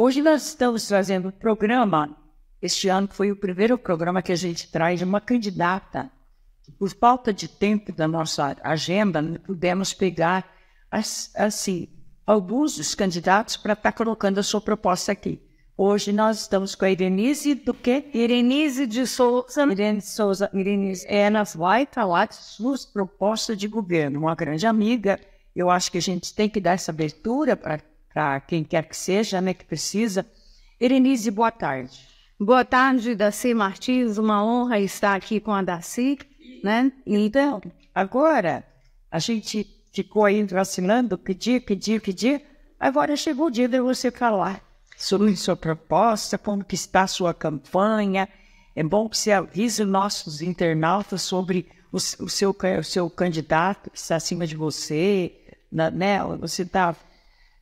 Hoje nós estamos trazendo um programa. Este ano foi o primeiro programa que a gente traz de uma candidata. Por falta de tempo da nossa agenda, não pudemos pegar as, assim alguns dos candidatos para estar colocando a sua proposta aqui. Hoje nós estamos com a Irenise do quê? Irenise de Souza. Irene Souza. Irenise, ela vai falar de suas propostas de governo. Uma grande amiga. Eu acho que a gente tem que dar essa abertura para para quem quer que seja, né, que precisa. Erenise, boa tarde. Boa tarde, Daci Martins. Uma honra estar aqui com a Daci, né? Então, agora a gente ficou aí vacinando, pedir, pedir, pedir. Agora chegou o dia de você falar sobre sua proposta, como que está a sua campanha. É bom que você avise nossos internautas sobre o, o seu, o seu candidato que está acima de você, na, né? Você está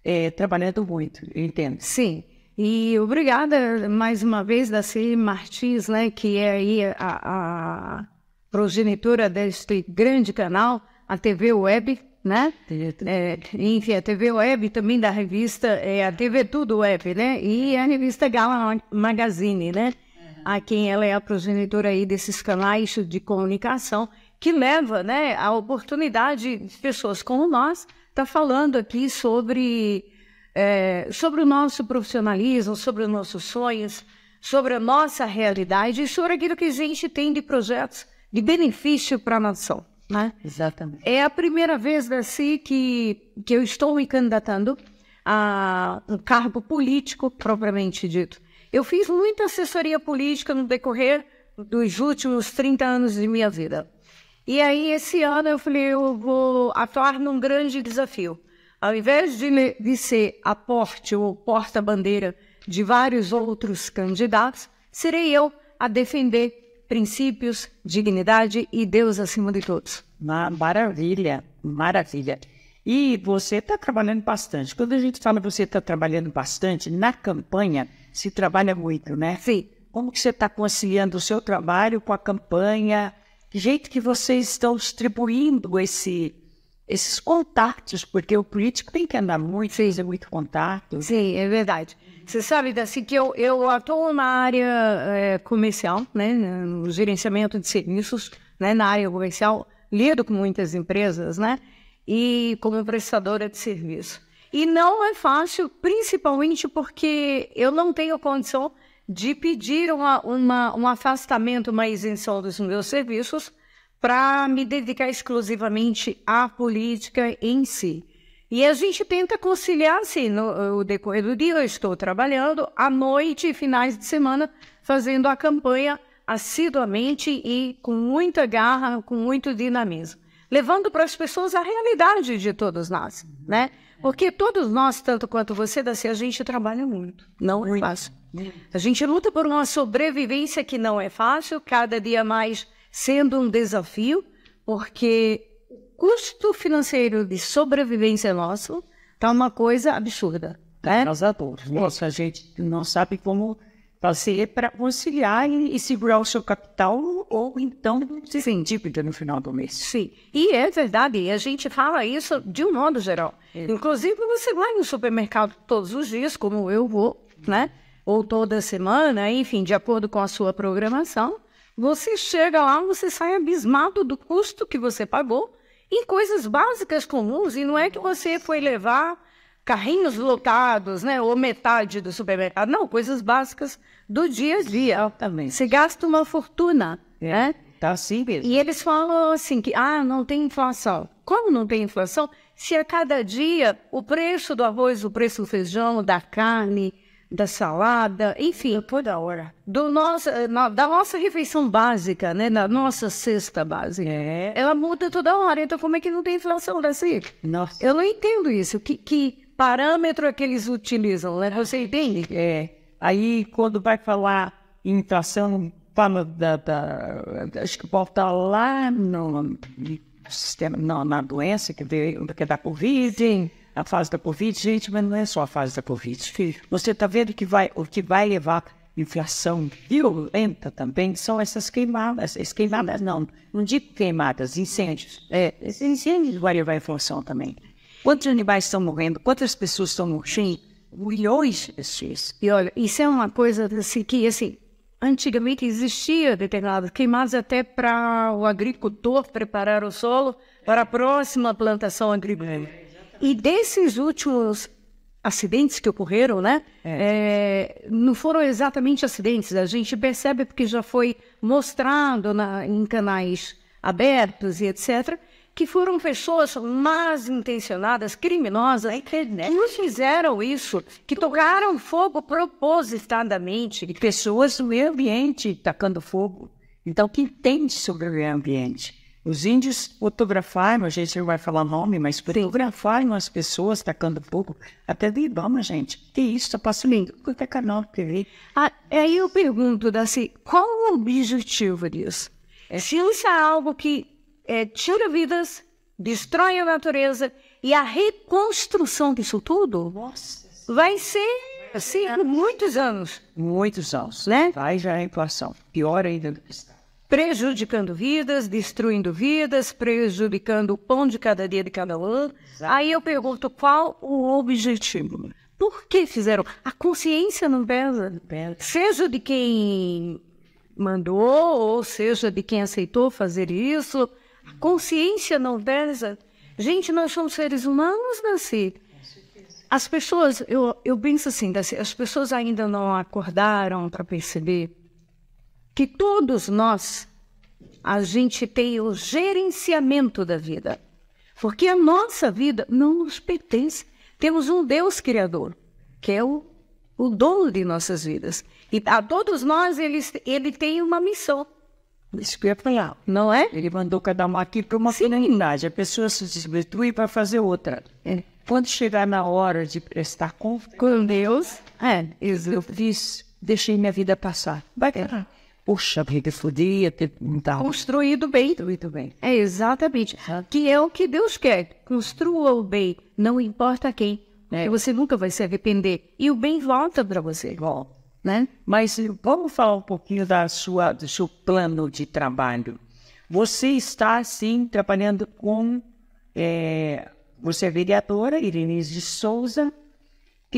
é, trabalhando muito, eu entendo. Sim. E obrigada mais uma vez da CI Martins, né, que é aí a, a progenitora deste grande canal, a TV Web, né? É, enfim, a TV Web também da revista, é a TV Tudo Web, né? E a revista Gala Magazine, né? Uhum. A quem ela é a progenitora aí desses canais de comunicação que leva, né, a oportunidade de pessoas como nós está falando aqui sobre, é, sobre o nosso profissionalismo, sobre os nossos sonhos, sobre a nossa realidade e sobre aquilo que a gente tem de projetos de benefício para a nação. Né? Exatamente. É a primeira vez, Darcy, né, que, que eu estou me candidatando a um cargo político propriamente dito. Eu fiz muita assessoria política no decorrer dos últimos 30 anos de minha vida. E aí, esse ano, eu falei, eu vou atuar num grande desafio. Ao invés de, de ser porte ou porta-bandeira de vários outros candidatos, serei eu a defender princípios, dignidade e Deus acima de todos. Maravilha, maravilha. E você está trabalhando bastante. Quando a gente fala que você está trabalhando bastante, na campanha se trabalha muito, né? Sim. Como que você está conciliando o seu trabalho com a campanha? jeito que vocês estão distribuindo esse, esses contatos, porque o político tem que andar muito, fazer muito contato. Sim, é verdade. Você sabe, assim, que eu, eu atuo na área é, comercial, né, no gerenciamento de serviços, né, na área comercial, lido com muitas empresas, né, e como prestadora de serviço. E não é fácil, principalmente porque eu não tenho condição de pedir uma, uma, um afastamento, uma isenção dos meus serviços para me dedicar exclusivamente à política em si. E a gente tenta conciliar, assim, no, no decorrer do dia eu estou trabalhando, à noite e finais de semana fazendo a campanha assiduamente e com muita garra, com muito dinamismo, levando para as pessoas a realidade de todos nós, né? Porque todos nós, tanto quanto você, Dacia, a gente trabalha muito, não é muito. é fácil. É. A gente luta por uma sobrevivência que não é fácil, cada dia mais sendo um desafio, porque o custo financeiro de sobrevivência nosso está uma coisa absurda. Né? Nós adultos, é. nossa, a gente não sabe como fazer para conciliar e, e, segurar o seu capital ou então se tipo dívida no final do mês. Sim, e é verdade, a gente fala isso de um modo geral. É. Inclusive, você vai no supermercado todos os dias, como eu vou, né? ou toda semana, enfim, de acordo com a sua programação, você chega lá, você sai abismado do custo que você pagou em coisas básicas comuns, e não é que você foi levar carrinhos lotados, né, ou metade do supermercado, não, coisas básicas do dia a dia também. Você gasta uma fortuna, é. né? Tá assim mesmo. E eles falam assim que ah, não tem inflação. Como não tem inflação? Se a cada dia o preço do arroz, o preço do feijão, da carne, da salada, enfim, da hora. Do nossa, na, da nossa refeição básica, né? Da nossa cesta básica. É. Ela muda toda hora. Então, como é que não tem inflação, assim? Nossa. Eu não entendo isso. Que, que parâmetro é que eles utilizam, né? Você entende? É. Aí, quando vai falar em inflação, fala da, da, Acho que volta lá no sistema, não, na doença que veio, que é da Covid. Sim a fase da Covid, gente, mas não é só a fase da Covid. Você está vendo que vai, o que vai levar inflação violenta também são essas queimadas, essas queimadas não, não digo queimadas, incêndios. É, incêndios vão levar inflação também. Quantos animais estão morrendo? Quantas pessoas estão morrendo? Milhões de pessoas. E olha, isso é uma coisa assim, que assim, antigamente existia determinadas queimadas até para o agricultor preparar o solo para a próxima plantação agrícola. É. E desses últimos acidentes que ocorreram, né? É. É, não foram exatamente acidentes, a gente percebe porque já foi mostrado na, em canais abertos e etc., que foram pessoas mais intencionadas, criminosas, é né? que fizeram isso, que tocaram fogo propositadamente. E pessoas do meio ambiente tacando fogo. Então, quem entende sobre o meio ambiente? Os índios fotografaram, a gente não vai falar nome, mas fotografaram as pessoas tacando fogo. Até de idoma, gente. Que isso, eu passo lindo. Quanto é canal de Ah, aí eu pergunto, Daci, qual o objetivo disso? É isso é algo que é, tira vidas, destrói a natureza e a reconstrução disso tudo Nossa. vai ser, assim, muitos anos. Muitos anos, né? Vai já a inflação. Pior ainda do que está prejudicando vidas, destruindo vidas, prejudicando o pão de cada dia de cada um. Aí eu pergunto qual o objetivo. Por que fizeram? A consciência não pesa. Não pesa. Seja de quem mandou, ou seja de quem aceitou fazer isso, a consciência não pesa. Gente, nós somos seres humanos, Nancy. As pessoas, eu, eu penso assim, as pessoas ainda não acordaram para perceber que todos nós a gente tem o gerenciamento da vida. Porque a nossa vida não nos pertence. Temos um Deus criador, que é o, o dono de nossas vidas. E a todos nós ele, ele tem uma missão. Isso que eu ia falar. Não é? Ele mandou cada um aqui para uma finalidade. A pessoa se substitui para fazer outra. É. Quando chegar na hora de prestar conta com Deus, é, eu fiz, deixei minha vida passar. Vai é. Puxa briga isso podia ter então. construído bem. Construído bem. É exatamente. Que é o que Deus quer. Construa o bem, não importa quem. É. Você nunca vai se arrepender. E o bem volta para você. Bom, né? Mas eh, vamos falar um pouquinho da sua, do seu plano de trabalho. Você está, sim, trabalhando com. É, você é vereadora, Irene de Souza,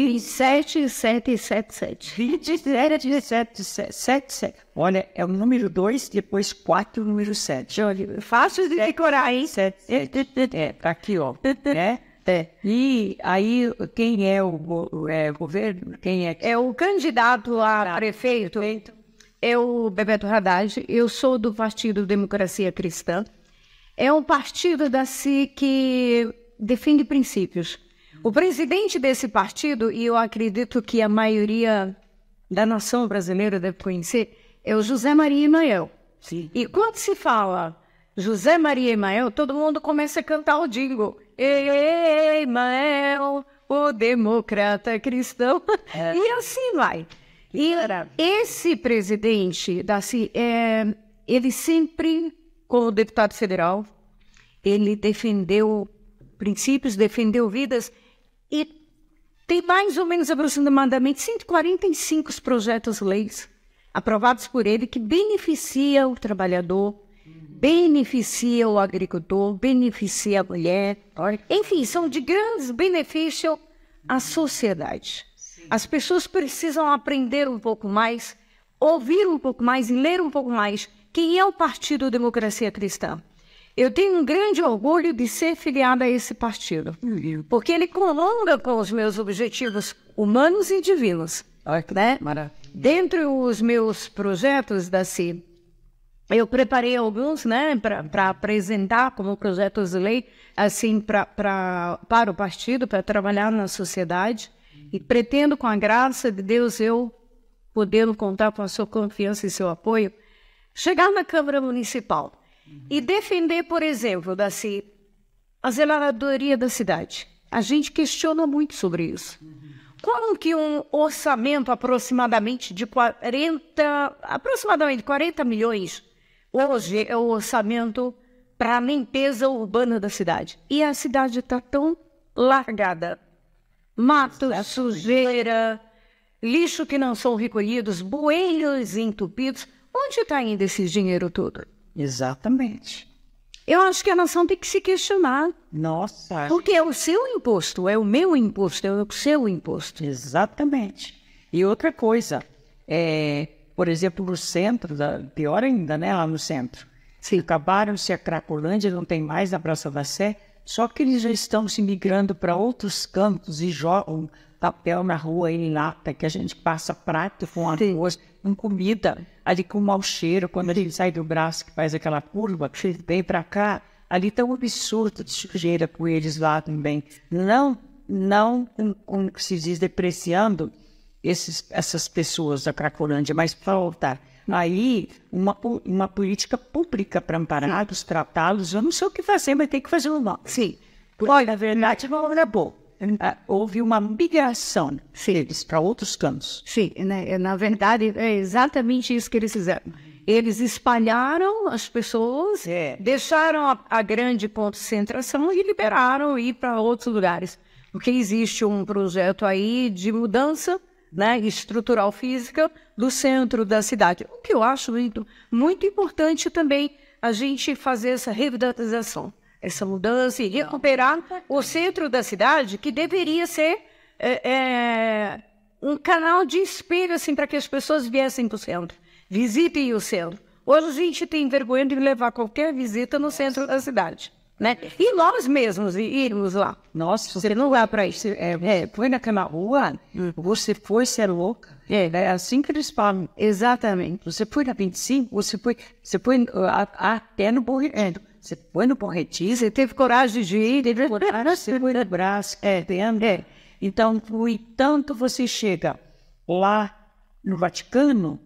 27777. 27777. Olha, é o número 2, depois 4, número 7. Olha, fácil de decorar, hein? 7, 7. É, tá aqui, ó. né? É. E aí, quem é o, o é, governo? Quem é? É o candidato a tá. prefeito. Então. É o Bebeto Haddad. Eu sou do Partido Democracia Cristã. É um partido da si que defende princípios o presidente desse partido, e eu acredito que a maioria da nação brasileira deve conhecer, é o José Maria Imael. Sim. E quando se fala José Maria Imael, todo mundo começa a cantar o dingo. Ei, Emael, o democrata cristão. É. E assim vai. E esse presidente, Darcy, é, ele sempre, como deputado federal, ele defendeu princípios, defendeu vidas e tem mais ou menos aproximadamente 145 projetos-leis aprovados por ele que beneficia o trabalhador, beneficia o agricultor, beneficia a mulher. Enfim, são de grandes benefícios à sociedade. As pessoas precisam aprender um pouco mais, ouvir um pouco mais e ler um pouco mais quem é o Partido Democracia Cristã. Eu tenho um grande orgulho de ser filiada a esse partido, uhum. porque ele colonga com os meus objetivos humanos e divinos. Olha, né? Maravilha. Dentre os meus projetos da eu preparei alguns, né, para apresentar como projetos de lei, assim, pra, pra, para o partido, para trabalhar na sociedade. E pretendo, com a graça de Deus, eu podendo contar com a sua confiança e seu apoio, chegar na Câmara Municipal. Uhum. E defender, por exemplo, Daci, a zeladoria da cidade. A gente questiona muito sobre isso. Uhum. Como que um orçamento aproximadamente de 40, aproximadamente 40 milhões hoje é o orçamento para a limpeza urbana da cidade. E a cidade está tão largada. Mato, sujeira, lixo que não são recolhidos, bueiros entupidos. Onde está indo esse dinheiro todo? Exatamente. Eu acho que a nação tem que se questionar. Nossa. Porque é o seu imposto, é o meu imposto, é o seu imposto. Exatamente. E outra coisa, é, por exemplo, no centro, da, pior ainda, né, lá no centro. se Acabaram-se a Cracolândia, não tem mais a Praça da Sé, só que eles já estão se migrando para outros cantos e jogam papel na rua em lata, que a gente passa prato com arroz com comida, ali com mau cheiro, quando a gente sai do braço que faz aquela curva, vem para cá, ali está um absurdo de sujeira com eles lá também. Não, não, como se diz, depreciando esses, essas pessoas da Cracolândia, mas falta aí uma, uma política pública para ampará-los, tratá-los. Eu não sei o que fazer, mas tem que fazer é uma. Sim. Olha, na verdade, uma era boa. Ah, houve uma migração Sim. deles para outros cantos. Sim, né? É, na verdade é exatamente isso que eles fizeram. Eles espalharam as pessoas, é. deixaram a, a, grande concentração e liberaram ir para outros lugares. Porque existe um projeto aí de mudança né, estrutural física do centro da cidade, o que eu acho muito, muito importante também a gente fazer essa revitalização essa mudança e recuperar o centro da cidade, que deveria ser é, é, um canal de espelho assim, para que as pessoas viessem para o centro, visitem o centro. Hoje a gente tem vergonha de levar qualquer visita no centro da cidade. Né? E nós mesmos irmos lá. Nossa, você não vai para isso. É, é, foi naquela rua, hum. você foi ser é louca. É, é assim que eles falam. Exatamente. Você foi na 25, você foi, você foi ah, até no Borreiro. Você foi no Porretiza você teve coragem de ir, de você foi no braço, é, é. Então, no entanto, você chega lá no Vaticano,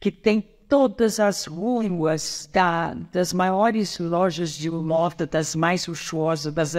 que tem todas as ruas da, das maiores lojas de moda, das mais luxuosas, das,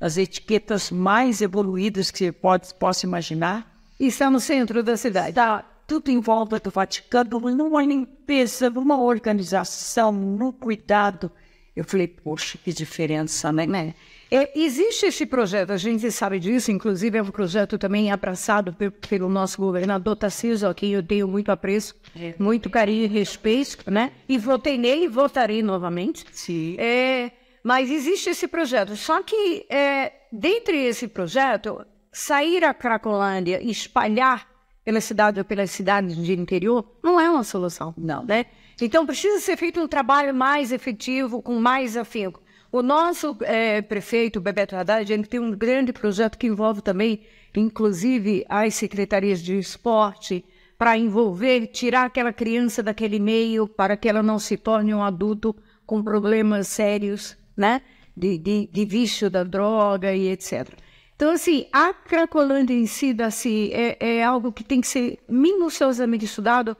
das etiquetas mais evoluídas que você pode, possa imaginar. E está no centro da cidade. Está tudo em volta do Vaticano, numa limpeza, numa organização, no cuidado eu falei, poxa, que diferença, né, né? É, existe esse projeto, a gente sabe disso, inclusive é um projeto também abraçado pelo nosso governador Tarcísio, a quem eu tenho muito apreço, é. muito carinho e respeito, né? E votei nele e votarei novamente. Sim. É, mas existe esse projeto. Só que, é, dentre esse projeto, sair a Cracolândia e espalhar pela cidade ou pelas cidades de interior não é uma solução, não, né? Então, precisa ser feito um trabalho mais efetivo, com mais afinco. O nosso é, prefeito, Bebeto Haddad, ele tem um grande projeto que envolve também, inclusive, as secretarias de esporte, para envolver, tirar aquela criança daquele meio, para que ela não se torne um adulto com problemas sérios, né? De, de, de vício da droga e etc. Então, assim, a Cracolândia em si, assim, é, é algo que tem que ser minuciosamente estudado,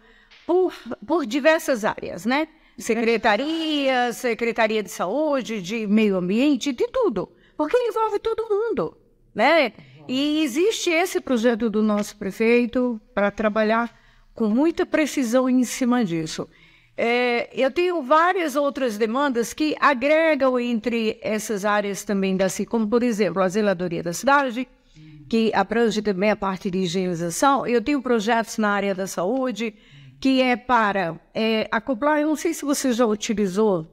por, por diversas áreas, né? Secretaria, Secretaria de Saúde, de Meio Ambiente, de tudo, porque envolve todo mundo, né? E existe esse projeto do nosso prefeito para trabalhar com muita precisão em cima disso. É, eu tenho várias outras demandas que agregam entre essas áreas também da CI, como, por exemplo, a zeladoria da cidade, que abrange também a parte de higienização. Eu tenho projetos na área da saúde, que é para é, acoplar, eu não sei se você já utilizou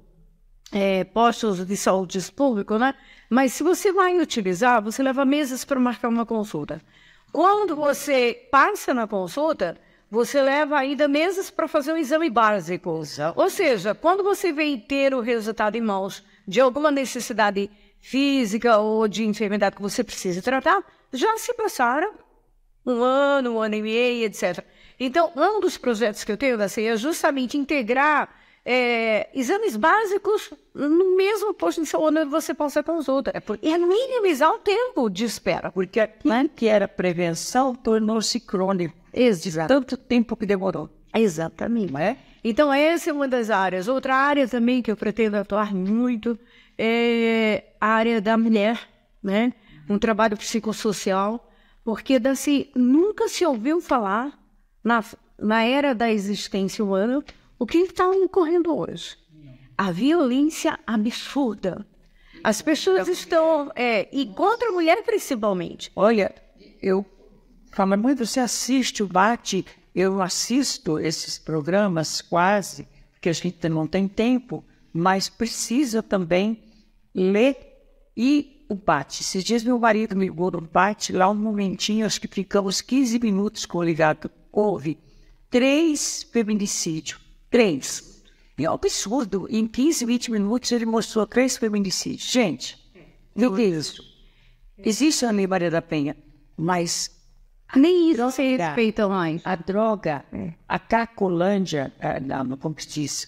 é, postos de saúde público, né? Mas se você vai utilizar, você leva meses para marcar uma consulta. Quando você passa na consulta, você leva ainda meses para fazer um exame básico. Exato. Ou seja, quando você vem ter o resultado em mãos de alguma necessidade física ou de enfermidade que você precisa tratar, já se passaram um ano, um ano e meio, etc. Então, um dos projetos que eu tenho da CEA é justamente integrar é, exames básicos no mesmo posto de saúde onde você passa consulta. É por, e é minimizar o tempo de espera. Porque aquilo né? que era prevenção tornou-se crônico. Exato. Tanto tempo que demorou. Exatamente. É? Então, essa é uma das áreas. Outra área também que eu pretendo atuar muito é a área da mulher, né? Um trabalho psicossocial porque nunca se ouviu falar, na, na era da existência humana, o que está ocorrendo hoje. A violência absurda. As pessoas então, estão. É, e contra a mulher, principalmente. Olha, eu falo, mãe, você assiste o Bate? Eu assisto esses programas quase, porque a gente não tem tempo, mas precisa também ler e o bate. Esses dias meu marido me ligou no bate, lá um momentinho, acho que ficamos 15 minutos com o ligado. Houve três feminicídios. Três. É um absurdo. Em 15, 20 minutos ele mostrou três feminicídios. Gente, meu Deus. Existe a Ana Maria da Penha, mas nem isso respeito respeita mais. A droga, é. a Cacolândia, eh, não, como diz,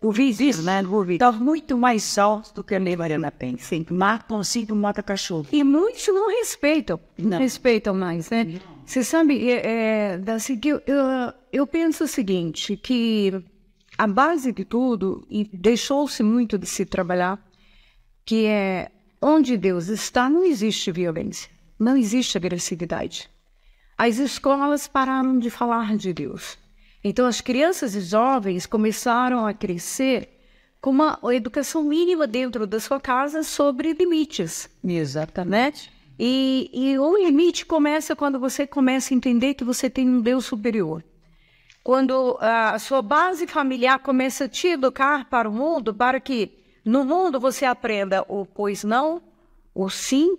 o vizinho, né, O ouvido, está muito mais alto do que a lei Mariana Penha. Sim. matam mata-cachorro. E muitos não respeitam. Não. Respeitam mais, né? Você sabe, é, é, eu, eu, eu penso o seguinte, que a base de tudo, e deixou-se muito de se trabalhar, que é onde Deus está, não existe violência, não existe agressividade. As escolas pararam de falar de Deus. Então, as crianças e jovens começaram a crescer com uma educação mínima dentro da sua casa sobre limites. Né? Exatamente. E, e o limite começa quando você começa a entender que você tem um Deus superior. Quando a sua base familiar começa a te educar para o mundo, para que no mundo você aprenda o pois não, o sim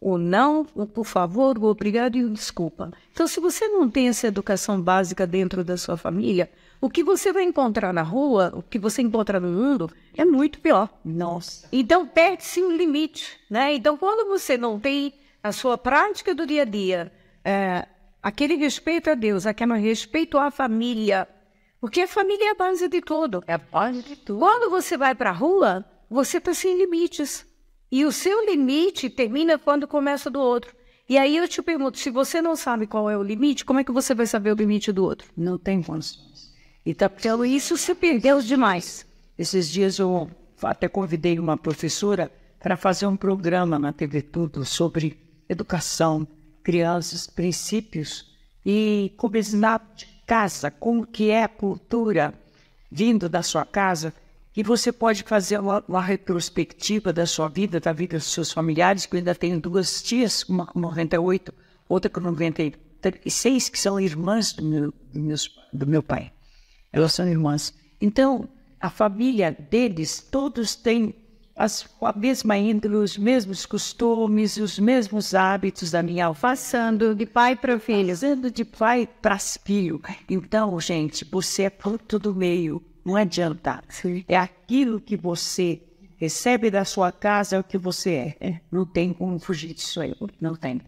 o não, o por favor, o obrigado e o desculpa. Então, se você não tem essa educação básica dentro da sua família, o que você vai encontrar na rua, o que você encontra no mundo, é muito pior. Nossa. Então, perde-se um limite. Né? Então, quando você não tem a sua prática do dia a dia, é, aquele respeito a Deus, aquele respeito à família, porque a família é a base de tudo. É a base de tudo. Quando você vai para a rua, você está sem limites. E o seu limite termina quando começa do outro. E aí eu te pergunto, se você não sabe qual é o limite, como é que você vai saber o limite do outro? Não tem condições. Tá... pelo então, isso se perdeu demais. Esses dias eu até convidei uma professora para fazer um programa na TV Tudo sobre educação, crianças, princípios e começar de casa, como que é a cultura vindo da sua casa. E você pode fazer uma, uma, retrospectiva da sua vida, da vida dos seus familiares, que eu ainda tenho duas tias, uma com 98, outra com 96, que são irmãs do meu, do meu, do meu pai. Elas são irmãs. Então, a família deles, todos têm as, a mesma índole, os mesmos costumes, os mesmos hábitos da minha avó. Passando de pai para filho. Passando de pai para filho. Então, gente, você é fruto do meio não adianta. Sim. É aquilo que você recebe da sua casa, é o que você é. é. Não tem como fugir disso aí. Não tem.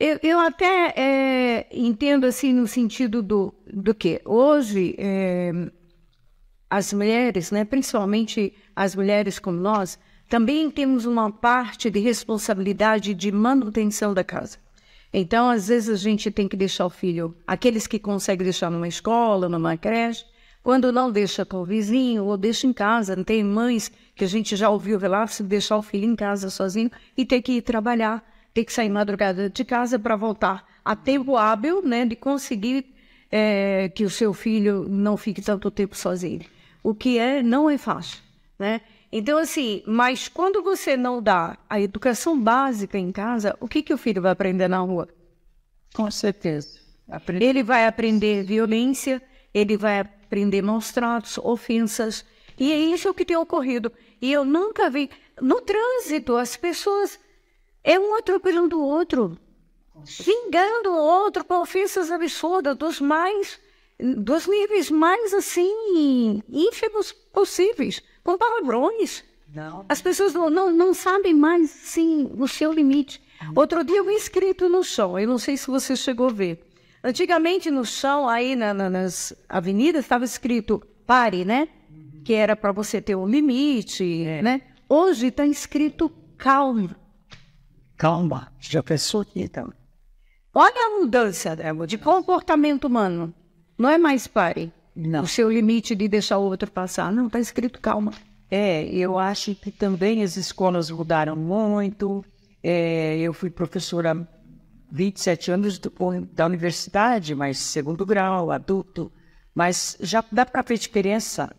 Eu, eu até é, entendo assim no sentido do, do que hoje é, as mulheres, né, principalmente as mulheres como nós, também temos uma parte de responsabilidade de manutenção da casa. Então, às vezes, a gente tem que deixar o filho, aqueles que conseguem deixar numa escola, numa creche, quando não deixa com o vizinho ou deixa em casa, tem mães que a gente já ouviu relatos de deixar o filho em casa sozinho e ter que ir trabalhar, ter que sair madrugada de casa para voltar a tempo hábil, né, de conseguir é, que o seu filho não fique tanto tempo sozinho. O que é não é fácil, né? Então, assim, mas quando você não dá a educação básica em casa, o que, que o filho vai aprender na rua? Com certeza. Ele vai aprender violência, ele vai prender maus tratos, ofensas. E é isso que tem ocorrido. E eu nunca vi. No trânsito, as pessoas. É um atropelando o outro, xingando o outro com ofensas absurdas, dos mais. dos níveis mais, assim, ínfimos possíveis, com palavrões. Não. As pessoas não, não, não sabem mais, sim, o seu limite. Hum. Outro dia, um inscrito no chão, eu não sei se você chegou a ver. Antigamente no chão, aí na, na, nas avenidas, estava escrito pare, né? Uhum. Que era para você ter um limite, é. né? Hoje está escrito calma. Calma, já pensou então. Olha a mudança Débora, de comportamento humano. Não é mais pare. Não. O seu limite de deixar o outro passar. Não, está escrito calma. É, eu acho que também as escolas mudaram muito. É, eu fui professora 27 anos do, da universidade, mas segundo grau, adulto. Mas já dá para ver diferença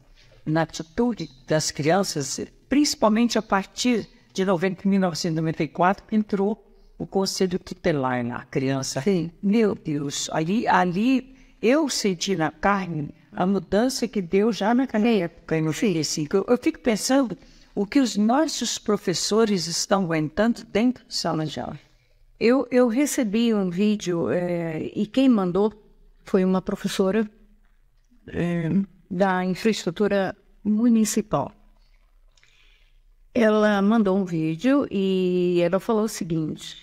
na atitude das crianças, principalmente a partir de 90, 1994, que entrou o Conselho Tutelar na criança. Sim. Meu Deus, ali, ali eu senti na carne a mudança que deu já naquela época, em 95. Eu, eu fico pensando o que os nossos professores estão aguentando dentro da sala de aula. Eu, eu recebi um vídeo é, e quem mandou foi uma professora é, da infraestrutura municipal. Ela mandou um vídeo e ela falou o seguinte: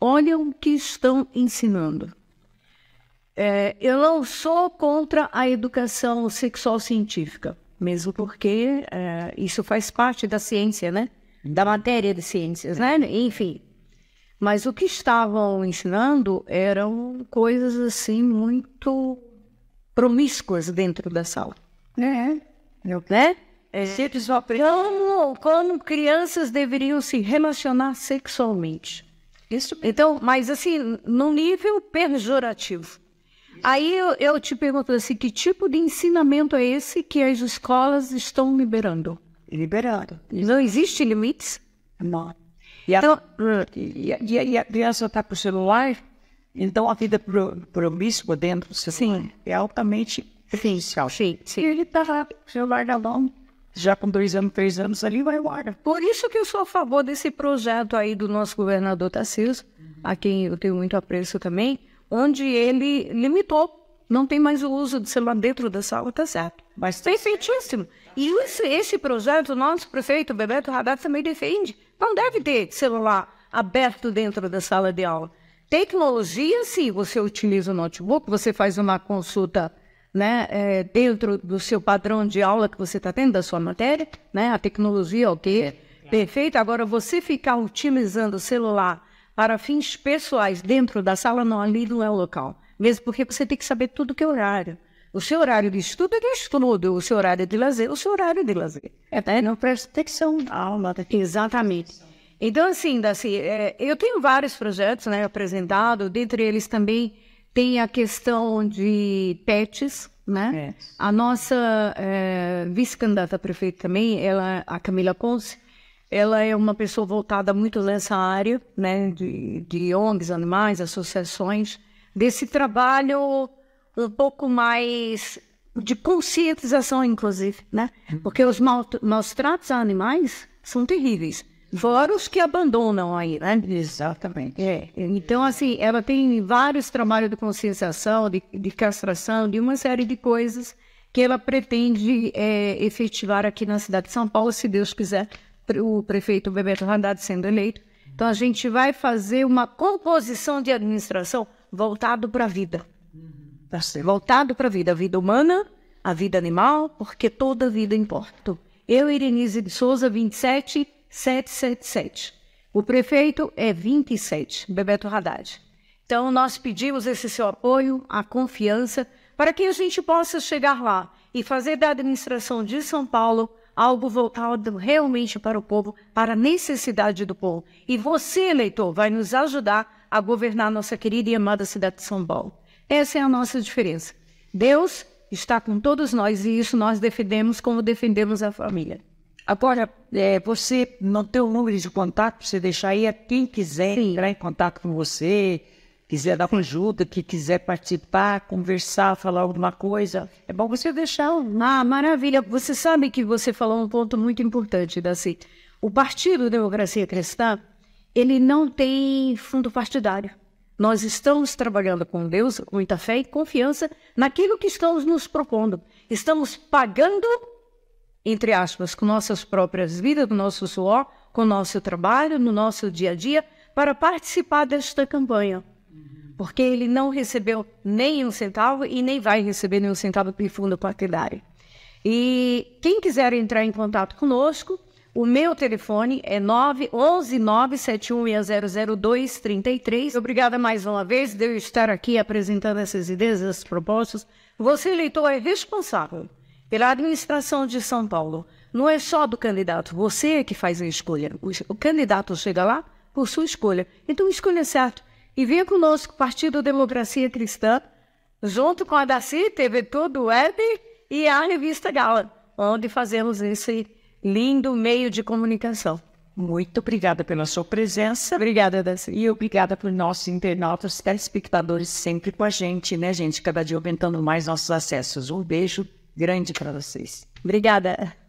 olha o que estão ensinando. É, eu não sou contra a educação sexual científica, mesmo porque é, isso faz parte da ciência, né? Da matéria de ciências, né? Enfim, mas o que estavam ensinando eram coisas assim muito promíscuas dentro da sala. É. Eu... Né? É. como, como crianças deveriam se relacionar sexualmente. Isso. Então, mas assim, num nível pejorativo. Aí eu, eu, te pergunto assim, que tipo de ensinamento é esse que as escolas estão liberando? Liberando. Não existe limites? Não. E, ela, então, e, e, e a criança está com o celular, então a vida pro, promíscua dentro do celular sim. é altamente prejudicial. Sim, sim. E ele está com o celular da mão, já com dois anos, três anos ali, vai embora. Por isso que eu sou a favor desse projeto aí do nosso governador Tarcísio, uhum. a quem eu tenho muito apreço também, onde ele limitou não tem mais o uso de celular dentro da sala, tá certo. Mas Perfeitíssimo. E esse, esse projeto, o nosso prefeito Bebeto Radar também defende. Não deve ter celular aberto dentro da sala de aula. Tecnologia, sim, você utiliza o notebook, você faz uma consulta né, é, dentro do seu padrão de aula que você está tendo, da sua matéria, né, a tecnologia, ok, é, perfeito. Agora, você ficar utilizando o celular para fins pessoais dentro da sala, não, ali não é o local. Mesmo porque você tem que saber tudo que é horário. O seu horário de estudo é de estudo, o seu horário é de lazer, o seu horário é de lazer. É, é, não presta atenção à Exatamente. Então, assim, Daci, é, eu tenho vários projetos né, apresentados, dentre eles também tem a questão de pets, né? É. A nossa é, vice-candidata prefeita também, ela, a Camila Ponce, ela é uma pessoa voltada muito nessa área, né, de, de ONGs, animais, associações, desse trabalho um pouco mais de conscientização, inclusive, né? Uhum. Porque os mal, maus tratos a animais são terríveis. Uhum. Fora os que abandonam aí, né? Exatamente. É. Então, assim, ela tem vários trabalhos de conscientização, de, de castração, de uma série de coisas que ela pretende é, efetivar aqui na cidade de São Paulo, se Deus quiser, o prefeito Bebeto Randade sendo eleito. Então, a gente vai fazer uma composição de administração voltado para a vida para ser voltado para a vida, a vida humana, a vida animal, porque toda vida importa. Eu, Irenise de Souza, 27777. O prefeito é 27, Bebeto Haddad. Então, nós pedimos esse seu apoio, a confiança, para que a gente possa chegar lá e fazer da administração de São Paulo algo voltado realmente para o povo, para a necessidade do povo. E você, eleitor, vai nos ajudar a governar nossa querida e amada cidade de São Paulo. Essa é a nossa diferença. Deus está com todos nós e isso nós defendemos como defendemos a família. Agora, é, você não tem o número de contato, você deixar aí a quem quiser Sim. entrar em contato com você, quiser dar uma ajuda, que quiser participar, conversar, falar alguma coisa, é bom você deixar. Um... Ah, maravilha. Você sabe que você falou um ponto muito importante, Daci. O Partido Democracia Cristã, ele não tem fundo partidário. Nós estamos trabalhando com Deus, com muita fé e confiança naquilo que estamos nos propondo. Estamos pagando, entre aspas, com nossas próprias vidas, com nosso suor, com nosso trabalho, no nosso dia a dia, para participar desta campanha. Uhum. Porque ele não recebeu nem um centavo e nem vai receber nenhum centavo por fundo partidário. E quem quiser entrar em contato conosco, o meu telefone é 911-971-00233. Obrigada mais uma vez de eu estar aqui apresentando essas ideias, essas propostas. Você, eleitor, é responsável pela administração de São Paulo. Não é só do candidato, você é que faz a escolha. O candidato chega lá por sua escolha. Então, escolha certo. E venha conosco, Partido Democracia Cristã, junto com a Daci, TV Todo Web e a revista Gala, onde fazemos esse lindo meio de comunicação. Muito obrigada pela sua presença. Obrigada, Dança. E obrigada por nossos internautas, telespectadores sempre com a gente, né, gente? Cada dia aumentando mais nossos acessos. Um beijo grande para vocês. Obrigada.